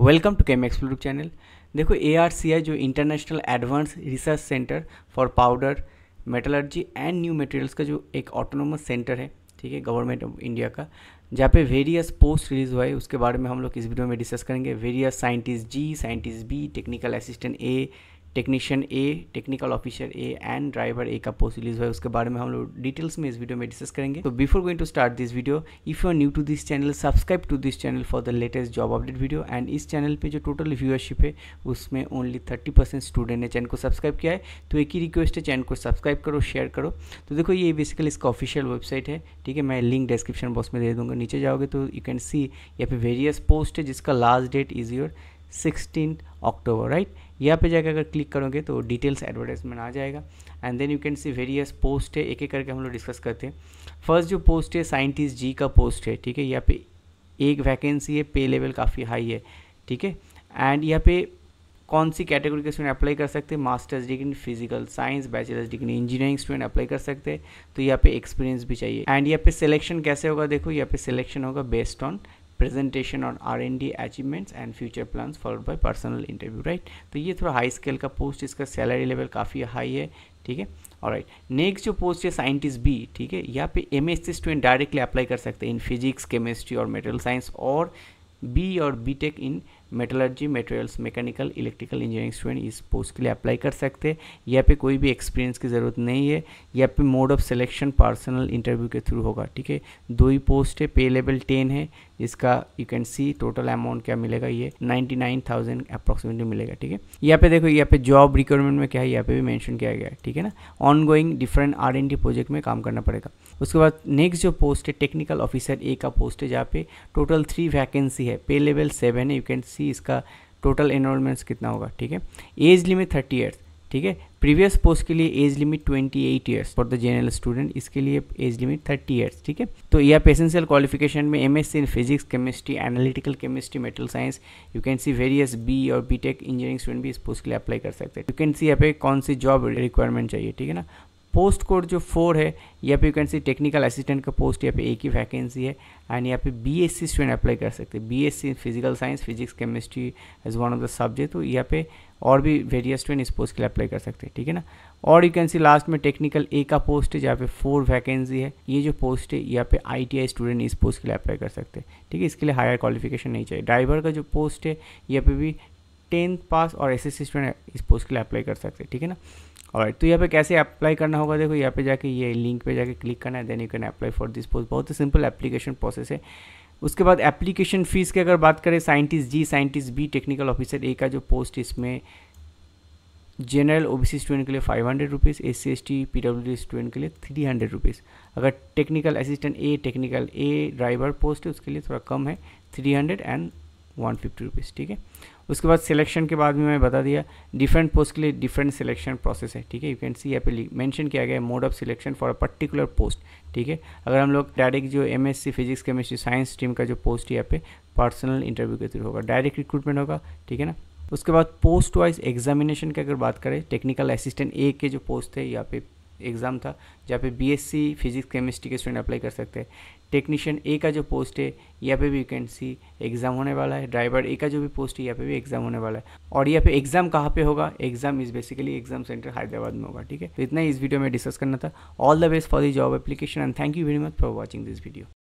welcome to chem explore channel देखो ए जो international advanced research centre for powder metallurgy and new materials का जो एक ऑटोनोमस सेंटर है ठीक है गवर्नमेंट ऑफ इंडिया का जहाँ पे वेरियस पोस्ट रिलीज हुआ है उसके बारे में हम लोग इस वीडियो में डिस्कस करेंगे various scientist G scientist B technical assistant A technician A technical officer A and driver A का पोस्ट रिलीज हुआ है उसके बारे में हम लोग डिटेल्स में इस वीडियो में डिस्कस करेंगे तो before going to start this video if you are new to this channel subscribe to this channel for the latest job update video and इस चैनल पर जो टोटल व्यूअरशिप है उसमें ओनली थर्टी परसेंट स्टूडेंट ने channel को subscribe किया है तो एक ही रिक्वेस्ट है चैनल को सब्सक्राइब करो शेयर करो तो देखो ये बेसिकली इसका ऑफिशियल वेबसाइट है ठीक है मैं लिंक डिस्क्रिप्शन बॉक्स में दे दूंगा नीचे जाओगे तो यू कैन सी यहाँ पे वेरियस पोस्ट है जिसका last date is your sixteen October right यहाँ पे जाकर अगर क्लिक करोगे तो डिटेल्स एडवर्टाइजमेंट आ जाएगा and then you can see various post है एक एक करके हम लोग डिस्कस करते हैं फर्स्ट जो पोस्ट है साइंटिस्ट जी का पोस्ट है ठीक है यहाँ पे एक वैकेंसी है पे लेवल काफ़ी हाई है ठीक है एंड यहाँ पे कौन सी कैटेगरी के स्टूडेंट अप्लाई कर सकते हैं masters degree in physical science bachelors degree engineering student apply कर सकते हैं तो यहाँ पे एक्सपीरियंस भी चाहिए एंड यहाँ पे सिलेक्शन कैसे होगा देखो यहाँ पे सिलेक्शन होगा based on presentation on R N D achievements and future plan followed by personal interview right तो ये थोड़ा हाई स्केल का पोस्ट इसका सैलरी लेवल काफ़ी हाई है ठीक है और राइट नेक्स्ट जो पोस्ट है साइंटिस्ट बी ठीक है यहाँ पे M S C student directly apply कर सकते हैं इन फिजिक्स केमिस्ट्री और मेटेरियल साइंस और बी और B tech in metallurgy materials mechanical electrical engineering student इस पोस्ट के लिए अप्लाई कर सकते हैं यहाँ पे कोई भी एक्सपीरियंस की ज़रूरत नहीं है यहाँ पे mode of selection personal interview के थ्रू होगा ठीक है दो ही पोस्ट है पे लेवल टेन है इसका you can see total amount क्या मिलेगा ये नाइन्टी नाइन थाउजेंड मिलेगा ठीक है यहाँ पे देखो यहाँ पे जॉब रिक्वायरमेंट में क्या है यहाँ पे भी मैंशन किया गया है ठीक है ना ongoing different R N project में काम करना पड़ेगा उसके बाद नेक्स्ट जो पोस्ट है टेक्निकल ऑफिसर ए का पोस्ट है जहाँ पे टोटल थ्री वैकेंसी है पे लेवल सेवन है यू कैन सी सी इसका टोटल एनरोलमेंट्स कितना होगा ठीक है एज लिमिट थर्टी ईयर्स ठीक है प्रीवियस पोस्ट के लिए age limit 28 eight years for the general student इसके लिए एज लिमिट 30 ईयर्स ठीक है तो यह पेसेंशियल क्वालिफिकेशन में M in physics chemistry analytical chemistry metal science you can see various B और बी इंजीनियरिंग स्टूडेंट भी इस पोस्ट के लिए अप्लाई कर सकते हैं यू कैन सी यहाँ पे कौन सी जॉब रिक्वायरमेंट चाहिए ठीक है ना पोस्ट कोड जो फोर है या पे you can see technical assistant का पोस्ट यहाँ पे एक ही वैकेंसी है एंड यहाँ पे बीएससी स्टूडेंट अप्लाई कर सकते हैं BSc in physical science physics chemistry as one of the subject तो यहाँ पे और भी वेरियस स्टूडेंट इस पोस्ट के लिए अप्लाई कर सकते हैं ठीक है ना और यू कैन सी लास्ट में टेक्निकल ए का पोस्ट है जहाँ पे फोर वैकेंसी है ये जो पोस्ट है यहाँ पे आईटीआई स्टूडेंट इस पोस्ट के लिए अप्लाई कर सकते हैं ठीक है इसके लिए हायर क्वालिफिकेशन नहीं चाहिए ड्राइवर का जो पोस्ट है यहाँ पे भी टेंथ पास और एस एस सी स्टूडेंट इस पोस्ट के लिए अप्लाई कर सकते हैं ठीक है ना और तो यहाँ पे कैसे अप्लाई करना होगा देखो यहाँ पे जाके ये लिंक पे जाके क्लिक करना है then you can apply for this post बहुत ही सिंपल एप्लीकेशन प्रोसेस है उसके बाद एप्लीकेशन फ़ीस की अगर बात करें scientist G scientist B technical officer A का जो पोस्ट इसमें जनरल सी स्टूडेंट के लिए five hundred rupees S C S T P W D student के लिए थ्री हंड्रेड रुपीज़ अगर technical assistant A technical A driver post है उसके लिए थोड़ा कम है three hundred and one fifty rupees ठीक है उसके बाद सिलेक्शन के बाद भी मैं बता दिया डिफरेंट पोस्ट के लिए डिफरेंट सिलेक्शन प्रोसेस है ठीक है यू कैन सी यहाँ पे मेंशन किया गया है mode of selection for a particular post ठीक है अगर हम लोग डायरेक्ट जो MSc physics chemistry science stream का जो पोस्ट यहाँ पे पर्सनल इंटरव्यू के थ्रू होगा डायरेक्ट रिक्रूटमेंट होगा ठीक है ना उसके बाद पोस्ट वाइज एग्जामिनेशन की अगर बात करें टेक्निकल असिस्टेंट ए के जो पोस्ट है यहाँ पे एग्ज़ाम था जहाँ पे बीएससी फिजिक्स केमिस्ट्री के स्टूडेंट अप्लाई कर सकते हैं टेक्नीशियन ए का जो पोस्ट है यहाँ पे भी वैकेंसी एग्ज़ाम होने वाला है ड्राइवर ए का जो भी पोस्ट है यहाँ पे भी एग्ज़ाम होने वाला है और यहाँ पे एग्ज़ाम कहाँ पे होगा exam is basically exam centre Hyderabad में होगा ठीक है तो इतना ही इस वीडियो में डिस्कस करना था all the best for the job application and thank you very much for watching this video